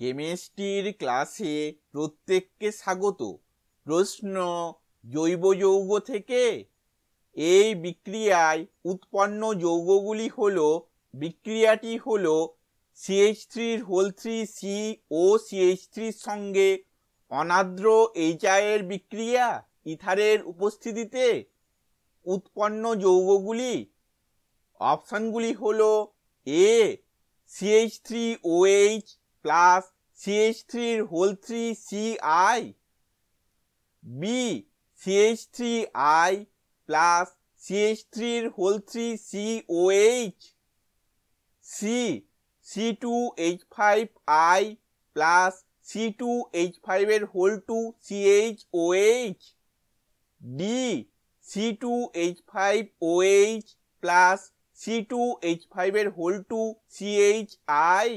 কেমিস্ট্রির ক্লাসে প্রত্যেককে স্বাগত প্রশ্ন জৈব যৌগ থেকে এই বিক্রিয়ায় উৎপন্ন যৌগগুলি হল বিক্রিয়াটি হল সিএইচ থ্রির whole three C O CH থ্রির সঙ্গে অনাদ্র এইচআইয়ের বিক্রিয়া ইথারের উপস্থিতিতে উৎপন্ন যৌগগুলি অপশানগুলি হল A CH three OH plus C CH থ্রির whole three C I B CH three I plus C CH থ্রির whole three C O H C C two H five I plus C two H ফাইভের whole two C H O H D C two H five O H plus C two H ফাইভের whole two C H I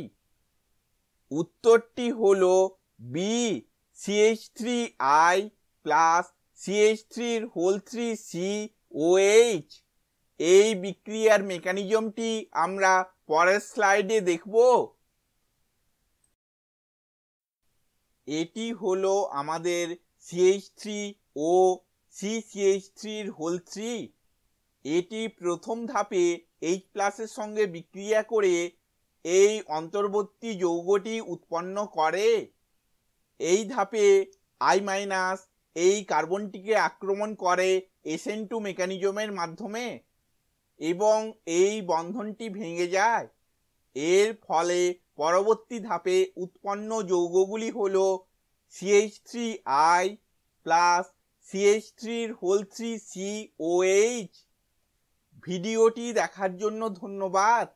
উত্তরটি হল B CH three I plus CH থ্রির whole three C OH এই বিক্রিয়ার মেকানিজমটি আমরা পরের স্লাইডে দেখব এটি হলো আমাদের CH three O C H থ্রির হোল থ্রি এটি প্রথম ধাপে এইচ প্লাসের সঙ্গে বিক্রিয়া করে এই অন্তর্বর্তী যৌগটি উৎপন্ন করে এই ধাপে আই মাইনাস এই কার্বনটিকে আক্রমণ করে এসেন টু মেকানিজমের মাধ্যমে এবং এই বন্ধনটি ভেঙে যায় এর ফলে পরবর্তী ধাপে উৎপন্ন যৌগগুলি হল CH three I plus CH থ্রির whole three C O H ভিডিওটি দেখার জন্য ধন্যবাদ